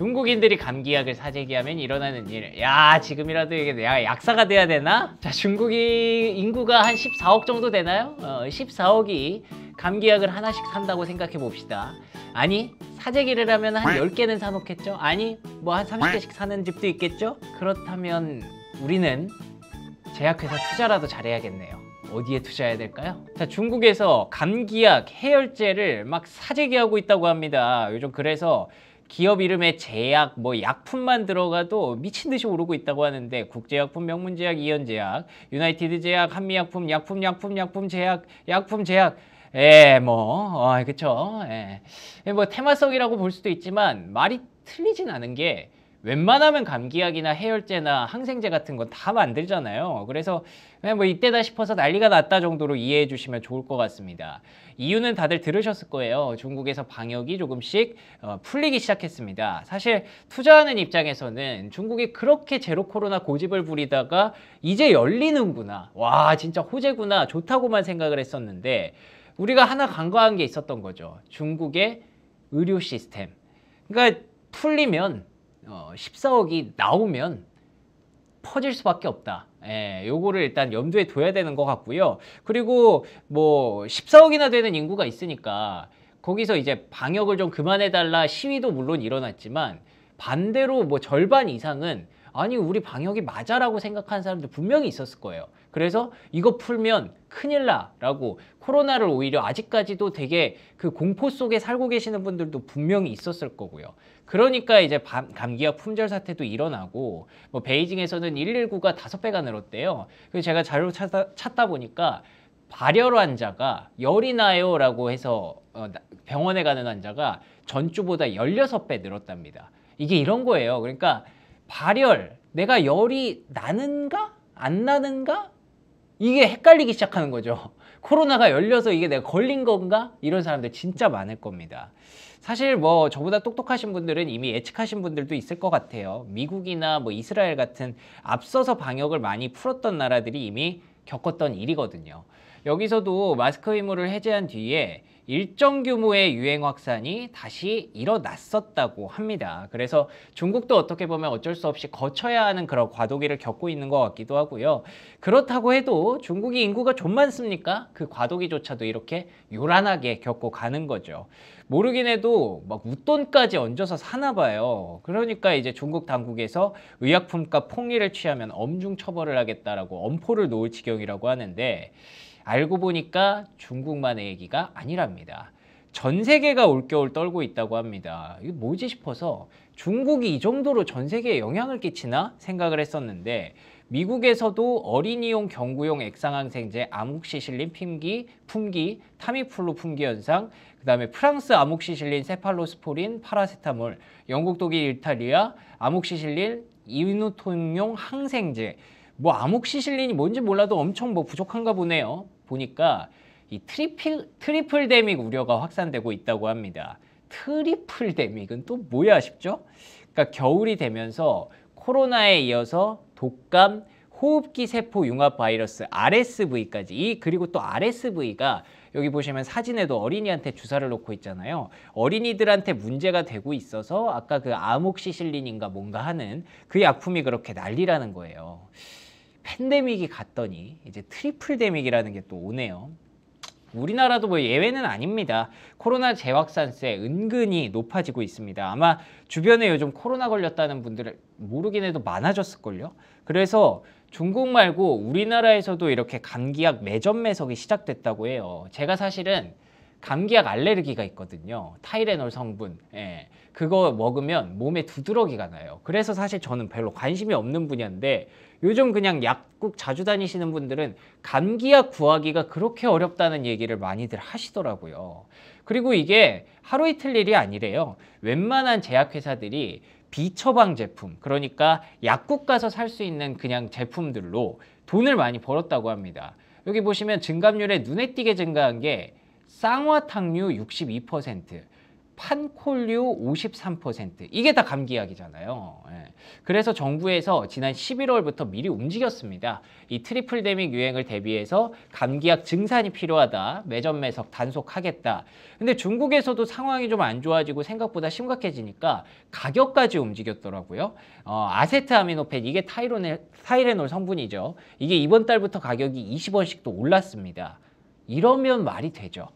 중국인들이 감기약을 사재기하면 일어나는 일. 야 지금이라도 이게 내가 약사가 돼야 되나? 자 중국이 인구가 한 14억 정도 되나요? 어, 14억이 감기약을 하나씩 산다고 생각해 봅시다. 아니 사재기를 하면 한 10개는 사놓겠죠? 아니 뭐 한 30개씩 사는 집도 있겠죠? 그렇다면 우리는 제약회사 투자라도 잘해야겠네요. 어디에 투자해야 될까요? 자, 중국에서 감기약, 해열제를 막 사재기하고 있다고 합니다. 요즘 그래서 기업 이름에 제약, 뭐 약품만 들어가도 미친 듯이 오르고 있다고 하는데 국제약품, 명문제약, 이연제약, 유나이티드 제약, 한미약품, 약품, 약품, 약품, 제약, 약품, 제약 예, 뭐, 어, 그쵸. 예. 뭐, 테마성이라고 볼 수도 있지만, 말이 틀리진 않은 게, 웬만하면 감기약이나 해열제나 항생제 같은 건 다 만들잖아요. 그래서 그냥 뭐 이때다 싶어서 난리가 났다 정도로 이해해 주시면 좋을 것 같습니다. 이유는 다들 들으셨을 거예요. 중국에서 방역이 조금씩 어, 풀리기 시작했습니다. 사실 투자하는 입장에서는 중국이 그렇게 제로 코로나 고집을 부리다가 이제 열리는구나. 와, 진짜 호재구나. 좋다고만 생각을 했었는데 우리가 하나 간과한 게 있었던 거죠. 중국의 의료 시스템. 그러니까 풀리면 어, 14억이 나오면 퍼질 수밖에 없다. 예, 요거를 일단 염두에 둬야 되는 것 같고요. 그리고 뭐 14억이나 되는 인구가 있으니까 거기서 이제 방역을 좀 그만해달라 시위도 물론 일어났지만 반대로 뭐 절반 이상은 아니 우리 방역이 맞아라고 생각하는 사람들 분명히 있었을 거예요. 그래서 이거 풀면 큰일 나라고 코로나를 오히려 아직까지도 되게 그 공포 속에 살고 계시는 분들도 분명히 있었을 거고요. 그러니까 이제 감기와 품절 사태도 일어나고 뭐 베이징에서는 119가 다섯 배가 늘었대요. 그래서 제가 자료 찾다, 찾다 보니까 발열 환자가 열이 나요 라고 해서 어, 병원에 가는 환자가 전주보다 1 6배 늘었답니다. 이게 이런 거예요. 그러니까 발열, 내가 열이 나는가? 안 나는가? 이게 헷갈리기 시작하는 거죠. 코로나가 열려서 이게 내가 걸린 건가? 이런 사람들 진짜 많을 겁니다. 사실 뭐 저보다 똑똑하신 분들은 이미 예측하신 분들도 있을 것 같아요. 미국이나 뭐 이스라엘 같은 앞서서 방역을 많이 풀었던 나라들이 이미 겪었던 일이거든요. 여기서도 마스크 의무를 해제한 뒤에 일정 규모의 유행 확산이 다시 일어났었다고 합니다. 그래서 중국도 어떻게 보면 어쩔 수 없이 거쳐야 하는 그런 과도기를 겪고 있는 것 같기도 하고요. 그렇다고 해도 중국이 인구가 좀 많습니까? 그 과도기조차도 이렇게 요란하게 겪고 가는 거죠. 모르긴 해도 막 웃돈까지 얹어서 사나 봐요. 그러니까 이제 중국 당국에서 의약품값 폭리를 취하면 엄중 처벌을 하겠다라고 엄포를 놓을 지경이라고 하는데 알고 보니까 중국만의 얘기가 아니랍니다. 전 세계가 올겨울 떨고 있다고 합니다. 이게 뭐지 싶어서 중국이 이 정도로 전 세계에 영향을 끼치나 생각을 했었는데 미국에서도 어린이용 경구용 액상항생제 암흑시실린 품기, 품기, 타미플루 품기 현상, 그 다음에 프랑스 암흑시실린 세팔로스포린, 파라세타몰, 영국, 독일, 일탈리아 암흑시실린 이누통용 항생제 뭐 아목시실린이 뭔지 몰라도 엄청 뭐 부족한가 보네요. 보니까 이 트리플, 트리플 데믹 우려가 확산되고 있다고 합니다. 트리플 데믹은 또 뭐야 싶죠? 그러니까 겨울이 되면서 코로나에 이어서 독감, 호흡기 세포 융합 바이러스 RSV까지 이 그리고 또 RSV가 여기 보시면 사진에도 어린이한테 주사를 놓고 있잖아요. 어린이들한테 문제가 되고 있어서 아까 그 아목시실린인가 뭔가 하는 그 약품이 그렇게 난리라는 거예요. 팬데믹이 갔더니 이제 트리플 데믹이라는 게 또 오네요. 우리나라도 뭐 예외는 아닙니다. 코로나 재확산세 은근히 높아지고 있습니다. 아마 주변에 요즘 코로나 걸렸다는 분들 모르긴 해도 많아졌을걸요. 그래서 중국 말고 우리나라에서도 이렇게 감기약 매점 매석이 시작됐다고 해요. 제가 사실은 감기약 알레르기가 있거든요. 타이레놀 성분. 예. 그거 먹으면 몸에 두드러기가 나요. 그래서 사실 저는 별로 관심이 없는 분야인데 요즘 그냥 약국 자주 다니시는 분들은 감기약 구하기가 그렇게 어렵다는 얘기를 많이들 하시더라고요. 그리고 이게 하루 이틀 일이 아니래요. 웬만한 제약회사들이 비처방 제품, 그러니까 약국 가서 살 수 있는 그냥 제품들로 돈을 많이 벌었다고 합니다. 여기 보시면 증감률에 눈에 띄게 증가한 게 쌍화탕류 62%, 판콜류 53% 이게 다 감기약이잖아요. 예. 그래서 정부에서 지난 11월부터 미리 움직였습니다. 이 트리플데믹 유행을 대비해서 감기약 증산이 필요하다. 매점 매석 단속하겠다. 근데 중국에서도 상황이 좀 안 좋아지고 생각보다 심각해지니까 가격까지 움직였더라고요. 어, 아세트아미노펜 이게 타이로네, 타이레놀 성분이죠. 이게 이번 달부터 가격이 20원씩도 올랐습니다. 이러면 말이 되죠.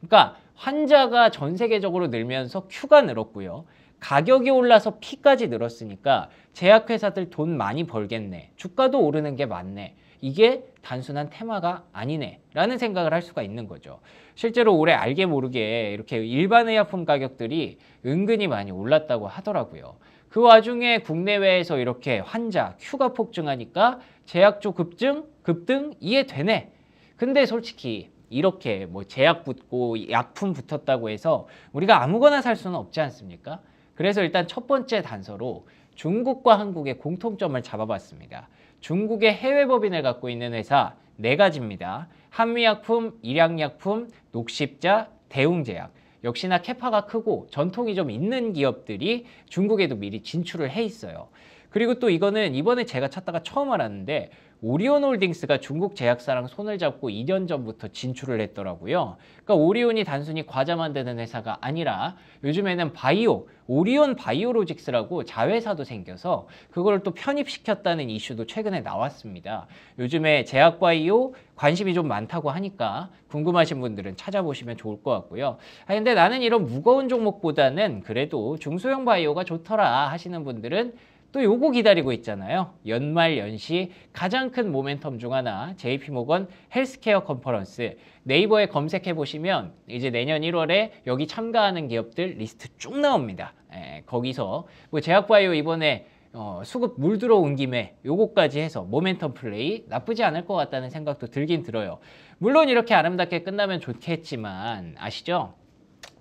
그러니까 환자가 전 세계적으로 늘면서 큐가 늘었고요. 가격이 올라서 P까지 늘었으니까 제약회사들 돈 많이 벌겠네. 주가도 오르는 게 맞네. 이게 단순한 테마가 아니네 라는 생각을 할 수가 있는 거죠. 실제로 올해 알게 모르게 이렇게 일반 의약품 가격들이 은근히 많이 올랐다고 하더라고요. 그 와중에 국내외에서 이렇게 환자, 큐가 폭증하니까 제약주 급증, 급등 이해 되네. 근데 솔직히 이렇게 뭐 제약 붙고 약품 붙었다고 해서 우리가 아무거나 살 수는 없지 않습니까? 그래서 일단 첫 번째 단서로 중국과 한국의 공통점을 잡아봤습니다. 중국의 해외 법인을 갖고 있는 회사 네 가지입니다. 한미약품, 일양약품, 녹십자, 대웅제약. 역시나 캐파가 크고 전통이 좀 있는 기업들이 중국에도 미리 진출을 해 있어요. 그리고 또 이거는 이번에 제가 찾다가 처음 알았는데 오리온 홀딩스가 중국 제약사랑 손을 잡고 2년 전부터 진출을 했더라고요. 그러니까 오리온이 단순히 과자 만드는 회사가 아니라 요즘에는 바이오, 오리온 바이오로직스라고 자회사도 생겨서 그걸 또 편입시켰다는 이슈도 최근에 나왔습니다. 요즘에 제약 바이오 관심이 좀 많다고 하니까 궁금하신 분들은 찾아보시면 좋을 것 같고요. 아 근데 나는 이런 무거운 종목보다는 그래도 중소형 바이오가 좋더라 하시는 분들은 또 요거 기다리고 있잖아요. 연말 연시 가장 큰 모멘텀 중 하나 JP모건 헬스케어 컨퍼런스 네이버에 검색해 보시면 이제 내년 1월에 여기 참가하는 기업들 리스트 쭉 나옵니다. 에, 예, 거기서 뭐 제약바이오 이번에 어, 수급 물 들어온 김에 요거까지 해서 모멘텀 플레이 나쁘지 않을 것 같다는 생각도 들긴 들어요. 물론 이렇게 아름답게 끝나면 좋겠지만 아시죠?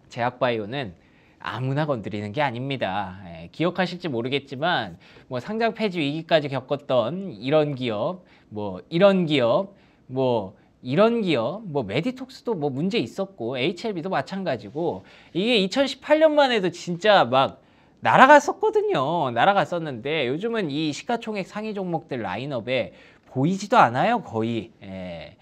제약바이오는 아무나 건드리는 게 아닙니다. 기억하실지 모르겠지만 뭐 상장 폐지 위기까지 겪었던 이런 기업, 뭐 이런 기업, 뭐 이런 기업, 뭐 메디톡스도 뭐 문제 있었고 HLB도 마찬가지고 이게 2018년만 해도 진짜 막 날아갔었거든요. 날아갔었는데 요즘은 이 시가총액 상위 종목들 라인업에 보이지도 않아요 거의. 예.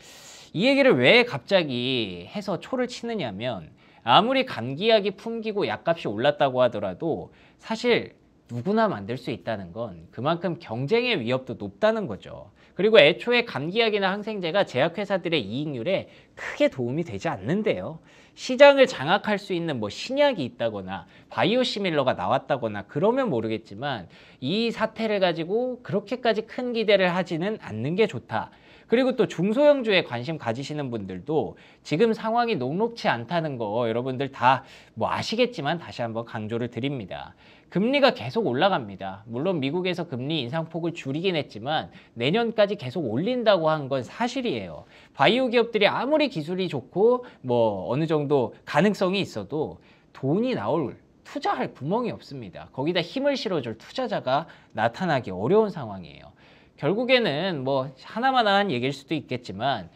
이 얘기를 왜 갑자기 해서 초를 치느냐면 아무리 감기약이 품기고 약값이 올랐다고 하더라도 사실 누구나 만들 수 있다는 건 그만큼 경쟁의 위협도 높다는 거죠. 그리고 애초에 감기약이나 항생제가 제약회사들의 이익률에 크게 도움이 되지 않는데요. 시장을 장악할 수 있는 뭐 신약이 있다거나 바이오시밀러가 나왔다거나 그러면 모르겠지만 이 사태를 가지고 그렇게까지 큰 기대를 하지는 않는 게 좋다. 그리고 또 중소형주에 관심 가지시는 분들도 지금 상황이 녹록치 않다는 거 여러분들 다 뭐 아시겠지만 다시 한번 강조를 드립니다. 금리가 계속 올라갑니다. 물론 미국에서 금리 인상폭을 줄이긴 했지만 내년까지 계속 올린다고 한 건 사실이에요. 바이오 기업들이 아무리 기술이 좋고 뭐 어느 정도 가능성이 있어도 돈이 나올 투자할 구멍이 없습니다. 거기다 힘을 실어줄 투자자가 나타나기 어려운 상황이에요. 결국에는 뭐 하나만한 얘기일 수도 있겠지만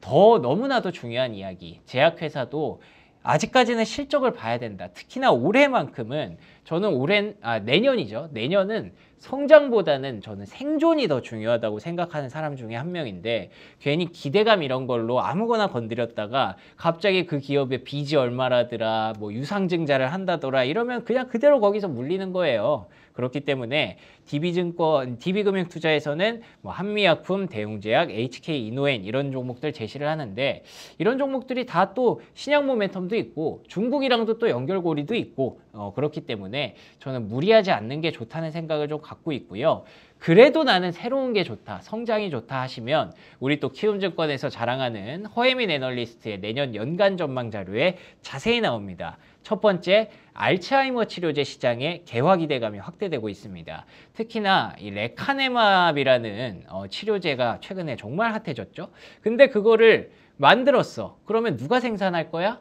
더 너무나도 중요한 이야기 제약회사도 아직까지는 실적을 봐야 된다. 특히나 올해만큼은 저는 올해 아 내년이죠. 내년은 성장보다는 저는 생존이 더 중요하다고 생각하는 사람 중에 한 명인데 괜히 기대감 이런 걸로 아무거나 건드렸다가 갑자기 그 기업의 빚이 얼마라더라 뭐 유상증자를 한다더라 이러면 그냥 그대로 거기서 물리는 거예요. 그렇기 때문에 DB증권, DB금융투자에서는 뭐 한미약품, 대웅제약, HK이노엔 이런 종목들 제시를 하는데 이런 종목들이 다 또 신약 모멘텀도 있고 중국이랑도 또 연결고리도 있고 어, 그렇기 때문에 때문에 저는 무리하지 않는 게 좋다는 생각을 좀 갖고 있고요. 그래도 나는 새로운 게 좋다, 성장이 좋다 하시면 우리 또 키움증권에서 자랑하는 허혜민 애널리스트의 내년 연간 전망 자료에 자세히 나옵니다. 첫 번째, 알츠하이머 치료제 시장의 개화 기대감이 확대되고 있습니다. 특히나 이레카네마비라는 어, 치료제가 최근에 정말 핫해졌죠. 근데 그거를 만들었어. 그러면 누가 생산할 거야?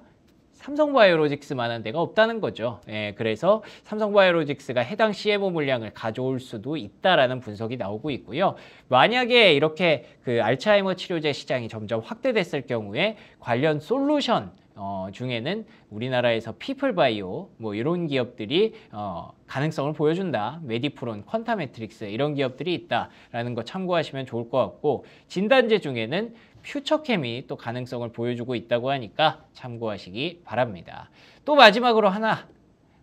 삼성바이오로직스만한 데가 없다는 거죠. 예, 그래서 삼성바이오로직스가 해당 CMO 물량을 가져올 수도 있다라는 분석이 나오고 있고요. 만약에 이렇게 그 알츠하이머 치료제 시장이 점점 확대됐을 경우에 관련 솔루션 어, 중에는 우리나라에서 피플바이오 뭐 이런 기업들이 어, 가능성을 보여준다. 메디프론, 퀀타메트릭스 이런 기업들이 있다라는 거 참고하시면 좋을 것 같고 진단제 중에는 퓨처캠이 또 가능성을 보여주고 있다고 하니까 참고하시기 바랍니다. 또 마지막으로 하나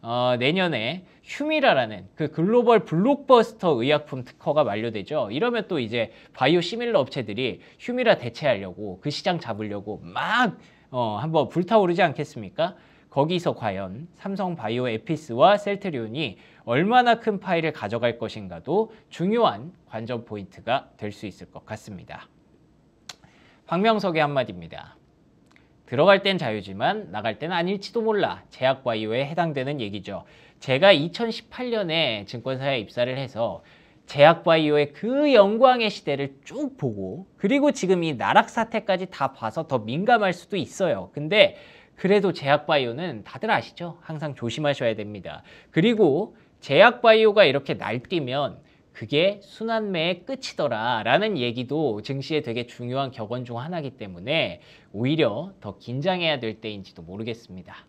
어, 내년에 휴미라라는 그 글로벌 블록버스터 의약품 특허가 만료되죠 이러면 또 이제 바이오 시밀러 업체들이 휴미라 대체하려고 그 시장 잡으려고 막 어, 한번 불타오르지 않겠습니까? 거기서 과연 삼성 바이오 에피스와 셀트리온이 얼마나 큰 파일을 가져갈 것인가도 중요한 관전 포인트가 될 수 있을 것 같습니다. 황명석의 한마디입니다. 들어갈 땐 자유지만 나갈 땐 아닐지도 몰라 제약과 이외에 해당되는 얘기죠. 제가 2018년에 증권사에 입사를 해서 제약바이오의 그 영광의 시대를 쭉 보고 그리고 지금 이 나락 사태까지 다 봐서 더 민감할 수도 있어요. 근데 그래도 제약바이오는 다들 아시죠? 항상 조심하셔야 됩니다. 그리고 제약바이오가 이렇게 날뛰면 그게 순환매의 끝이더라라는 얘기도 증시에 되게 중요한 격언 중 하나이기 때문에 오히려 더 긴장해야 될 때인지도 모르겠습니다.